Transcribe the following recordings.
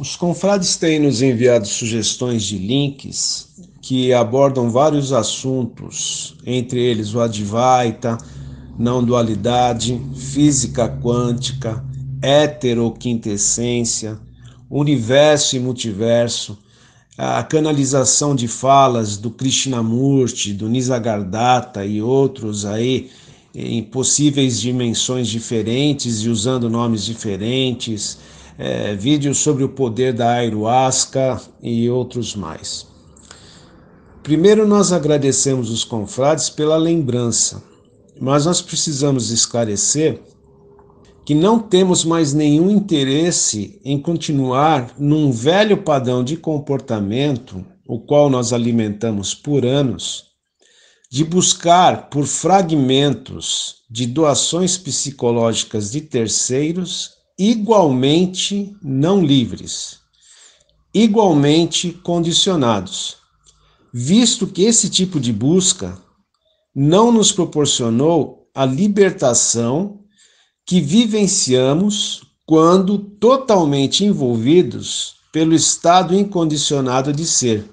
Os confrades têm nos enviado sugestões de links que abordam vários assuntos, entre eles o Advaita, não dualidade, física quântica, heteroquintessência, universo e multiverso, a canalização de falas do Krishnamurti, do Nisargadatta e outros aí em possíveis dimensões diferentes e usando nomes diferentes é, vídeos sobre o poder da ayahuasca e outros mais. Primeiro, nós agradecemos os confrades pela lembrança, mas nós precisamos esclarecer que não temos mais nenhum interesse em continuar num velho padrão de comportamento, o qual nós alimentamos por anos, de buscar por fragmentos de doações psicológicas de terceiros igualmente não livres, igualmente condicionados, visto que esse tipo de busca não nos proporcionou a libertação que vivenciamos quando totalmente envolvidos pelo estado incondicionado de ser.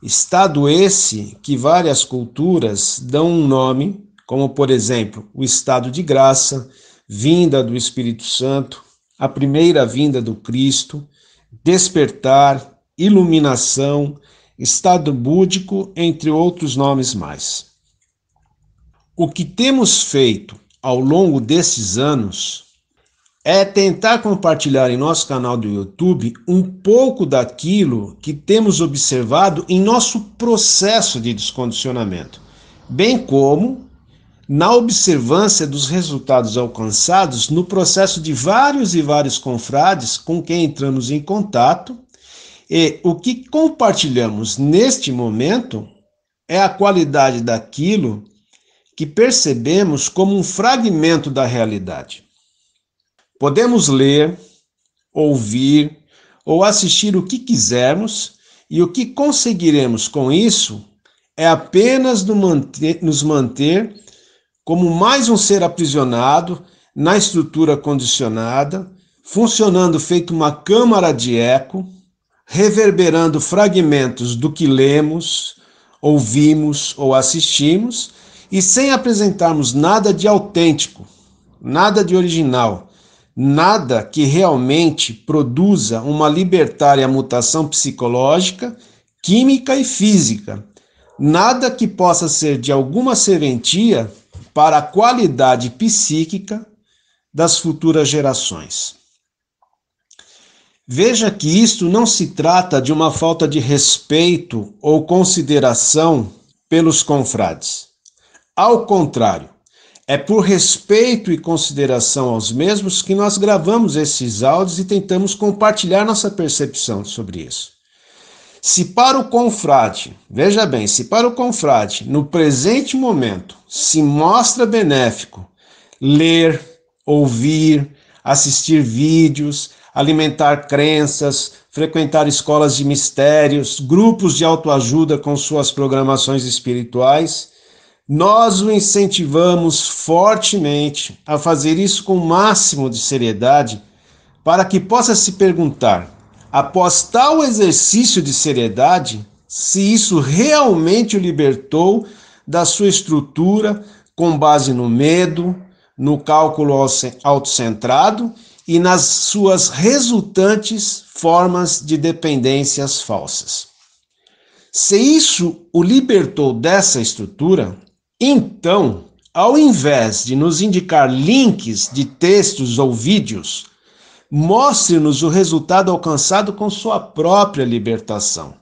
Estado esse que várias culturas dão um nome, como por exemplo, o estado de graça, vinda do Espírito Santo, a primeira vinda do Cristo, despertar, iluminação, estado búdico, entre outros nomes mais. O que temos feito ao longo desses anos é tentar compartilhar em nosso canal do YouTube um pouco daquilo que temos observado em nosso processo de descondicionamento, bem como na observância dos resultados alcançados no processo de vários e vários confrades com quem entramos em contato, e o que compartilhamos neste momento é a qualidade daquilo que percebemos como um fragmento da realidade. Podemos ler, ouvir ou assistir o que quisermos, e o que conseguiremos com isso é apenas nos manter como mais um ser aprisionado na estrutura condicionada, funcionando feito uma câmara de eco, reverberando fragmentos do que lemos, ouvimos ou assistimos, e sem apresentarmos nada de autêntico, nada de original, nada que realmente produza uma libertária mutação psicológica, química e física, nada que possa ser de alguma serventia para a qualidade psíquica das futuras gerações. Veja que isto não se trata de uma falta de respeito ou consideração pelos confrades. Ao contrário, é por respeito e consideração aos mesmos que nós gravamos esses áudios e tentamos compartilhar nossa percepção sobre isso. Se para o confrade, veja bem, se para o confrade, no presente momento, se mostra benéfico ler, ouvir, assistir vídeos, alimentar crenças, frequentar escolas de mistérios, grupos de autoajuda com suas programações espirituais, nós o incentivamos fortemente a fazer isso com o máximo de seriedade para que possa se perguntar Após tal exercício de seriedade, se isso realmente o libertou da sua estrutura com base no medo, no cálculo autocentrado e nas suas resultantes formas de dependências falsas. Se isso o libertou dessa estrutura, então, ao invés de nos indicar links de textos ou vídeos mostre-nos o resultado alcançado com sua própria libertação.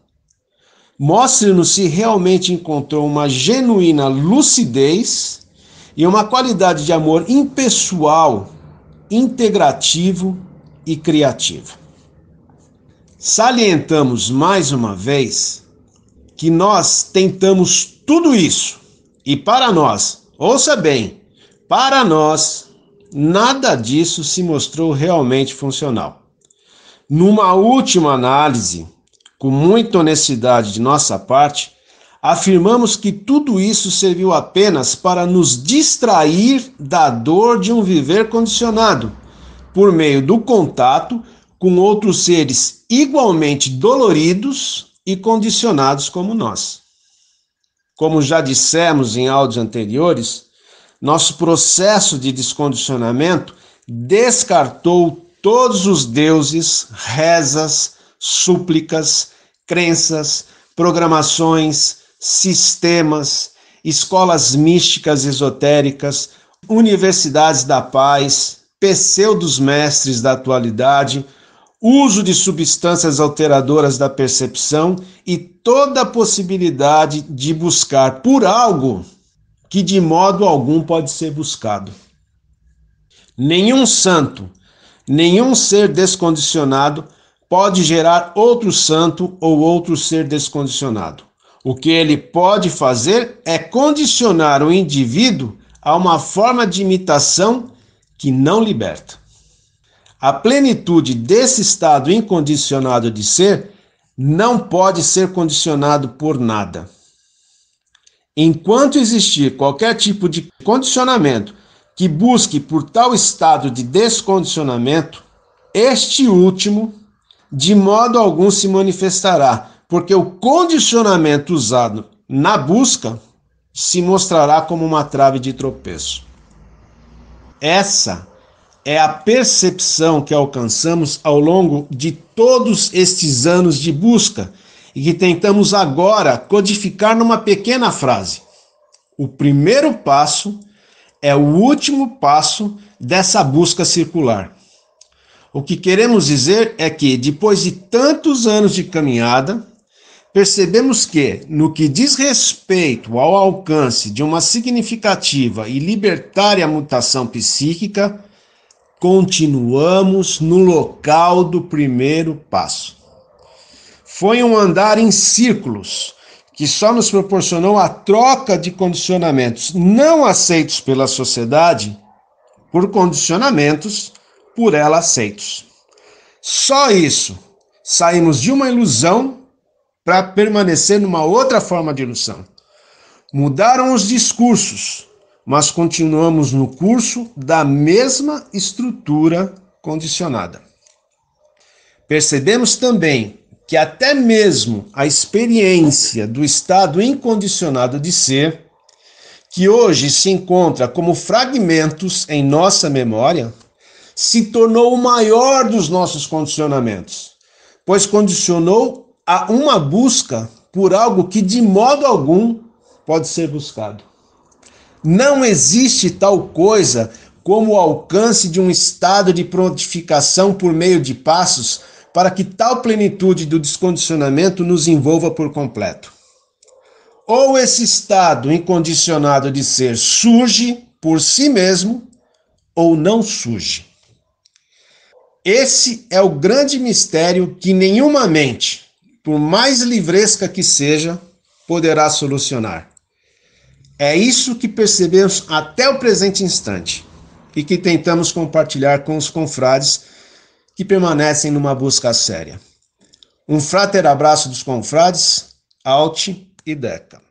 Mostre-nos se realmente encontrou uma genuína lucidez e uma qualidade de amor impessoal, integrativo e criativo. Salientamos mais uma vez que nós tentamos tudo isso e para nós, ouça bem, para nós nada disso se mostrou realmente funcional. Numa última análise, com muita honestidade de nossa parte, afirmamos que tudo isso serviu apenas para nos distrair da dor de um viver condicionado, por meio do contato com outros seres igualmente doloridos e condicionados como nós. Como já dissemos em áudios anteriores, nosso processo de descondicionamento descartou todos os deuses, rezas, súplicas, crenças, programações, sistemas, escolas místicas esotéricas, universidades da paz, pseudos mestres da atualidade, uso de substâncias alteradoras da percepção e toda a possibilidade de buscar por algo que de modo algum pode ser buscado. Nenhum santo, nenhum ser descondicionado pode gerar outro santo ou outro ser descondicionado. O que ele pode fazer é condicionar o indivíduo a uma forma de imitação que não liberta. A plenitude desse estado incondicionado de ser não pode ser condicionado por nada. Enquanto existir qualquer tipo de condicionamento que busque por tal estado de descondicionamento, este último de modo algum se manifestará, porque o condicionamento usado na busca se mostrará como uma trave de tropeço. Essa é a percepção que alcançamos ao longo de todos estes anos de busca e que tentamos agora codificar numa pequena frase. O primeiro passo é o último passo dessa busca circular. O que queremos dizer é que, depois de tantos anos de caminhada, percebemos que, no que diz respeito ao alcance de uma significativa e libertária mutação psíquica, continuamos no local do primeiro passo. Foi um andar em círculos que só nos proporcionou a troca de condicionamentos não aceitos pela sociedade por condicionamentos por ela aceitos. Só isso. Saímos de uma ilusão para permanecer numa outra forma de ilusão. Mudaram os discursos, mas continuamos no curso da mesma estrutura condicionada. Percebemos também que até mesmo a experiência do estado incondicionado de ser, que hoje se encontra como fragmentos em nossa memória, se tornou o maior dos nossos condicionamentos, pois condicionou a uma busca por algo que de modo algum pode ser buscado. Não existe tal coisa como o alcance de um estado de prontificação por meio de passos para que tal plenitude do descondicionamento nos envolva por completo. Ou esse estado incondicionado de ser surge por si mesmo, ou não surge. Esse é o grande mistério que nenhuma mente, por mais livresca que seja, poderá solucionar. É isso que percebemos até o presente instante e que tentamos compartilhar com os confrades que permanecem numa busca séria. Um frater abraço dos confrades, Alt e Deca.